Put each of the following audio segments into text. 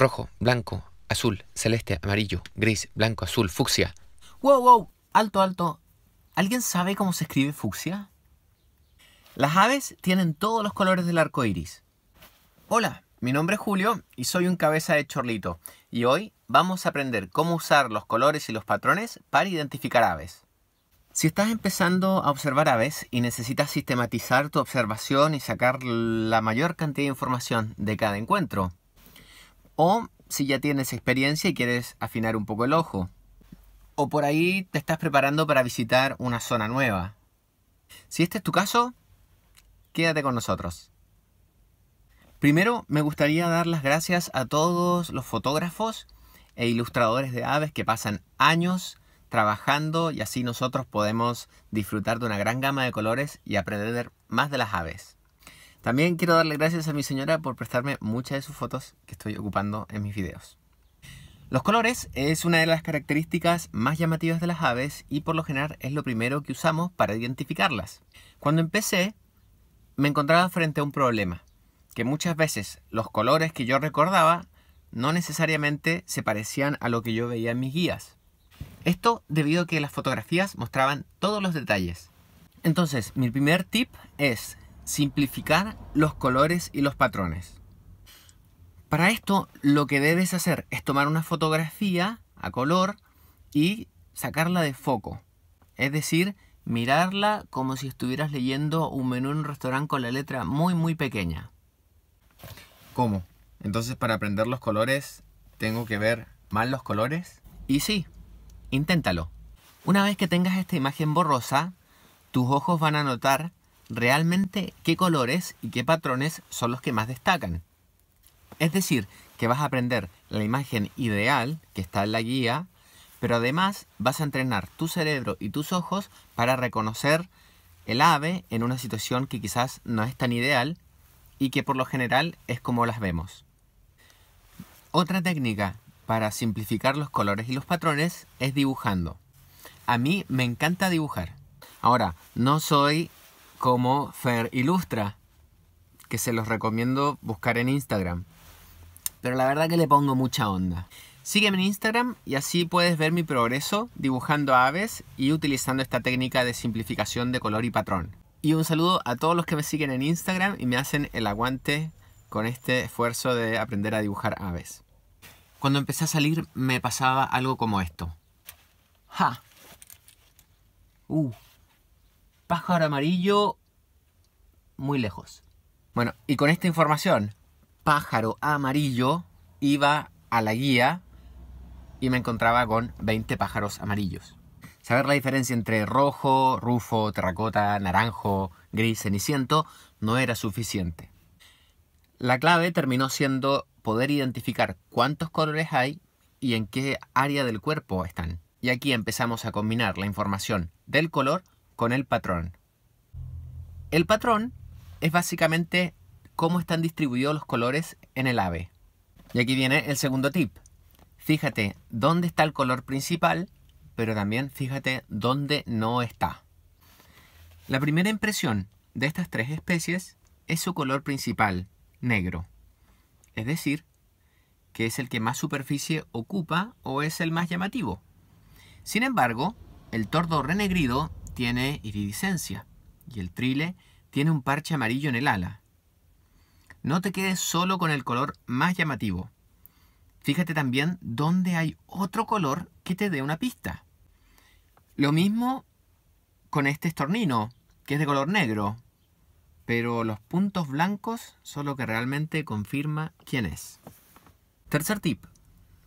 rojo, blanco, azul, celeste, amarillo, gris, blanco, azul, fucsia. Wow, wow, alto, alto. ¿Alguien sabe cómo se escribe fucsia? Las aves tienen todos los colores del arco iris. Hola, mi nombre es Julio y soy un cabeza de chorlito. Y hoy vamos a aprender cómo usar los colores y los patrones para identificar aves. Si estás empezando a observar aves y necesitas sistematizar tu observación y sacar la mayor cantidad de información de cada encuentro, o si ya tienes experiencia y quieres afinar un poco el ojo. O por ahí te estás preparando para visitar una zona nueva. Si este es tu caso, quédate con nosotros. Primero me gustaría dar las gracias a todos los fotógrafos e ilustradores de aves que pasan años trabajando y así nosotros podemos disfrutar de una gran gama de colores y aprender más de las aves. También quiero darle gracias a mi señora por prestarme muchas de sus fotos que estoy ocupando en mis videos. Los colores es una de las características más llamativas de las aves y por lo general es lo primero que usamos para identificarlas. Cuando empecé me encontraba frente a un problema, que muchas veces los colores que yo recordaba no necesariamente se parecían a lo que yo veía en mis guías. Esto debido a que las fotografías mostraban todos los detalles. Entonces, mi primer tip es Simplificar los colores y los patrones. Para esto lo que debes hacer es tomar una fotografía a color y sacarla de foco. Es decir, mirarla como si estuvieras leyendo un menú en un restaurante con la letra muy muy pequeña. ¿Cómo? Entonces para aprender los colores tengo que ver mal los colores. Y sí, inténtalo. Una vez que tengas esta imagen borrosa, tus ojos van a notar realmente qué colores y qué patrones son los que más destacan. Es decir, que vas a aprender la imagen ideal que está en la guía, pero además vas a entrenar tu cerebro y tus ojos para reconocer el ave en una situación que quizás no es tan ideal y que por lo general es como las vemos. Otra técnica para simplificar los colores y los patrones es dibujando. A mí me encanta dibujar. Ahora, no soy como Fer Ilustra, que se los recomiendo buscar en Instagram. Pero la verdad que le pongo mucha onda. Sígueme en Instagram y así puedes ver mi progreso dibujando aves y utilizando esta técnica de simplificación de color y patrón. Y un saludo a todos los que me siguen en Instagram y me hacen el aguante con este esfuerzo de aprender a dibujar aves. Cuando empecé a salir me pasaba algo como esto. ¡Ja! ¡Uh! pájaro amarillo muy lejos. Bueno, y con esta información, pájaro amarillo, iba a la guía y me encontraba con 20 pájaros amarillos. Saber la diferencia entre rojo, rufo, terracota, naranjo, gris, ceniciento no era suficiente. La clave terminó siendo poder identificar cuántos colores hay y en qué área del cuerpo están. Y aquí empezamos a combinar la información del color con el patrón. El patrón es básicamente cómo están distribuidos los colores en el ave. Y aquí viene el segundo tip. Fíjate dónde está el color principal, pero también fíjate dónde no está. La primera impresión de estas tres especies es su color principal, negro. Es decir, que es el que más superficie ocupa o es el más llamativo. Sin embargo, el tordo renegrido tiene iridiscencia y el trile tiene un parche amarillo en el ala. No te quedes solo con el color más llamativo. Fíjate también dónde hay otro color que te dé una pista. Lo mismo con este estornino, que es de color negro, pero los puntos blancos son lo que realmente confirma quién es. Tercer tip,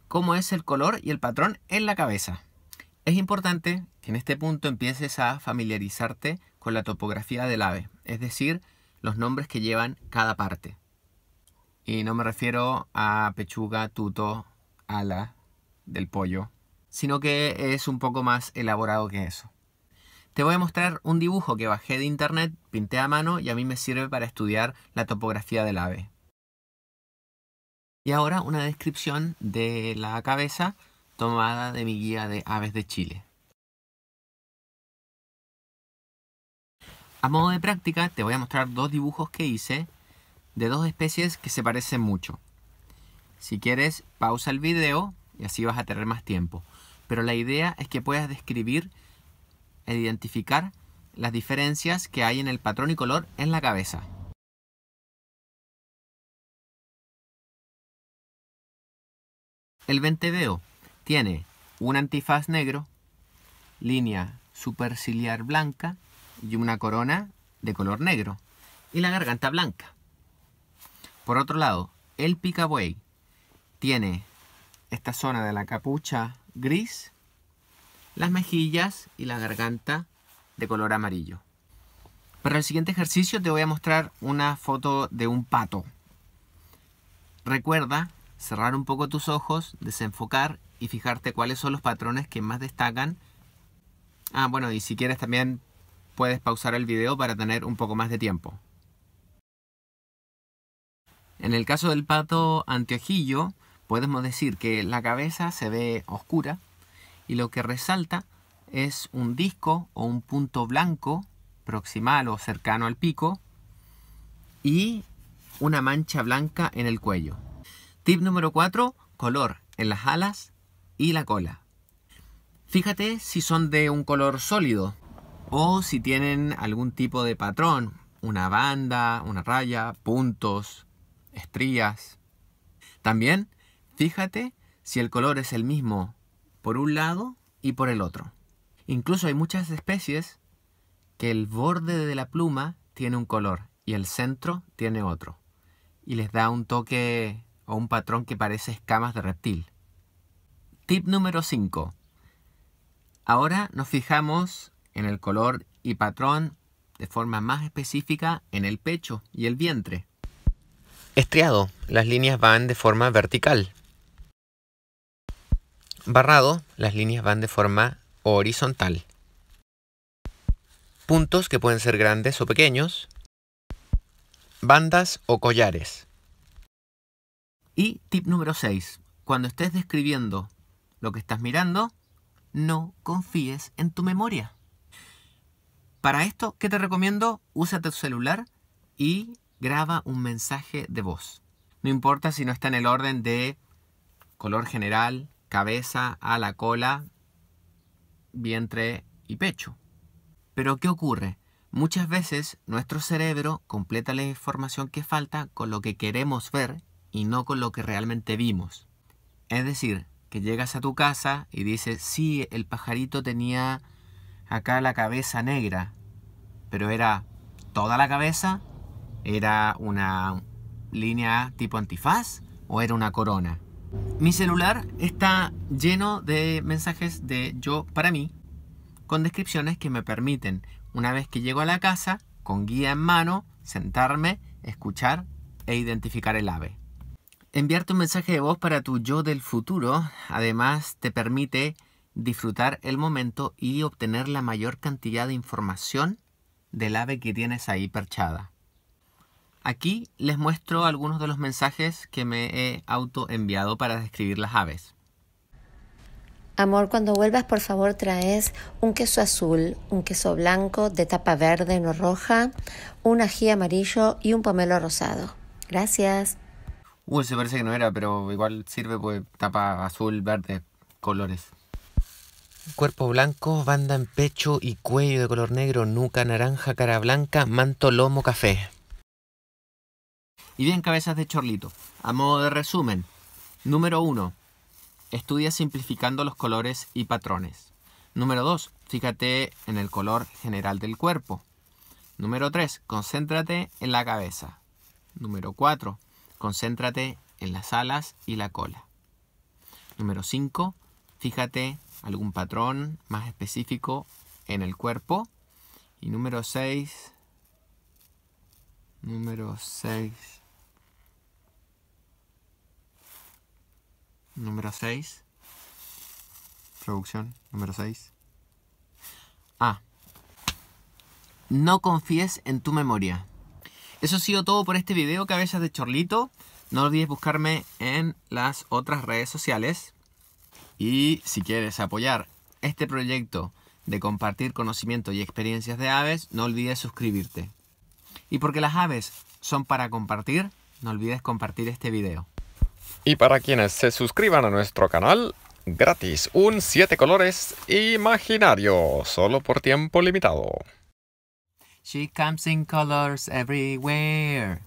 cómo es el color y el patrón en la cabeza. Es importante que en este punto empieces a familiarizarte con la topografía del ave, es decir, los nombres que llevan cada parte. Y no me refiero a pechuga, tuto, ala del pollo, sino que es un poco más elaborado que eso. Te voy a mostrar un dibujo que bajé de internet, pinté a mano y a mí me sirve para estudiar la topografía del ave. Y ahora una descripción de la cabeza tomada de mi guía de aves de Chile. A modo de práctica te voy a mostrar dos dibujos que hice de dos especies que se parecen mucho. Si quieres, pausa el video y así vas a tener más tiempo. Pero la idea es que puedas describir e identificar las diferencias que hay en el patrón y color en la cabeza. El venteveo tiene un antifaz negro, línea superciliar blanca y una corona de color negro y la garganta blanca. Por otro lado, el picabuey tiene esta zona de la capucha gris, las mejillas y la garganta de color amarillo. Para el siguiente ejercicio te voy a mostrar una foto de un pato. Recuerda cerrar un poco tus ojos, desenfocar y fijarte cuáles son los patrones que más destacan. Ah, bueno, y si quieres también puedes pausar el video para tener un poco más de tiempo. En el caso del pato anteojillo, podemos decir que la cabeza se ve oscura y lo que resalta es un disco o un punto blanco proximal o cercano al pico y una mancha blanca en el cuello. Tip número 4, color en las alas y la cola. Fíjate si son de un color sólido o si tienen algún tipo de patrón, una banda, una raya, puntos, estrías. También fíjate si el color es el mismo por un lado y por el otro. Incluso hay muchas especies que el borde de la pluma tiene un color y el centro tiene otro. Y les da un toque o un patrón que parece escamas de reptil. Tip número 5. Ahora nos fijamos en el color y patrón de forma más específica en el pecho y el vientre. Estriado. Las líneas van de forma vertical. Barrado. Las líneas van de forma horizontal. Puntos que pueden ser grandes o pequeños. Bandas o collares. Y tip número 6. Cuando estés describiendo lo que estás mirando, no confíes en tu memoria. Para esto, ¿qué te recomiendo? Úsate tu celular y graba un mensaje de voz. No importa si no está en el orden de color general, cabeza, a la cola, vientre y pecho. Pero ¿qué ocurre? Muchas veces nuestro cerebro completa la información que falta con lo que queremos ver y no con lo que realmente vimos. Es decir, que llegas a tu casa y dices, sí, el pajarito tenía acá la cabeza negra, pero era toda la cabeza, era una línea tipo antifaz o era una corona. Mi celular está lleno de mensajes de yo para mí, con descripciones que me permiten, una vez que llego a la casa, con guía en mano, sentarme, escuchar e identificar el ave. Enviarte un mensaje de voz para tu yo del futuro, además, te permite disfrutar el momento y obtener la mayor cantidad de información del ave que tienes ahí perchada. Aquí les muestro algunos de los mensajes que me he autoenviado para describir las aves. Amor, cuando vuelvas por favor traes un queso azul, un queso blanco de tapa verde no roja, un ají amarillo y un pomelo rosado. Gracias. Uy, se parece que no era, pero igual sirve pues tapa azul, verde, colores. Cuerpo blanco, banda en pecho y cuello de color negro, nuca naranja, cara blanca, manto lomo café. Y bien cabezas de chorlito. A modo de resumen, número 1. Estudia simplificando los colores y patrones. Número 2. Fíjate en el color general del cuerpo. Número 3. Concéntrate en la cabeza. Número 4. Concéntrate en las alas y la cola. Número 5. Fíjate algún patrón más específico en el cuerpo. Y número 6. Número 6. Número 6. Producción. Número 6. Ah. No confíes en tu memoria. Eso ha sido todo por este video, cabezas de chorlito. No olvides buscarme en las otras redes sociales. Y si quieres apoyar este proyecto de compartir conocimiento y experiencias de aves, no olvides suscribirte. Y porque las aves son para compartir, no olvides compartir este video. Y para quienes se suscriban a nuestro canal, gratis, un 7 colores imaginario, solo por tiempo limitado. She comes in colors everywhere.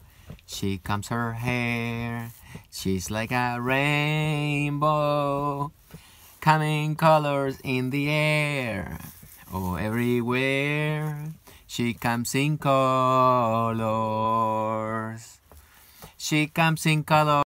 She comes her hair. She's like a rainbow. Coming colors in the air. Oh, everywhere. She comes in colors. She comes in colors.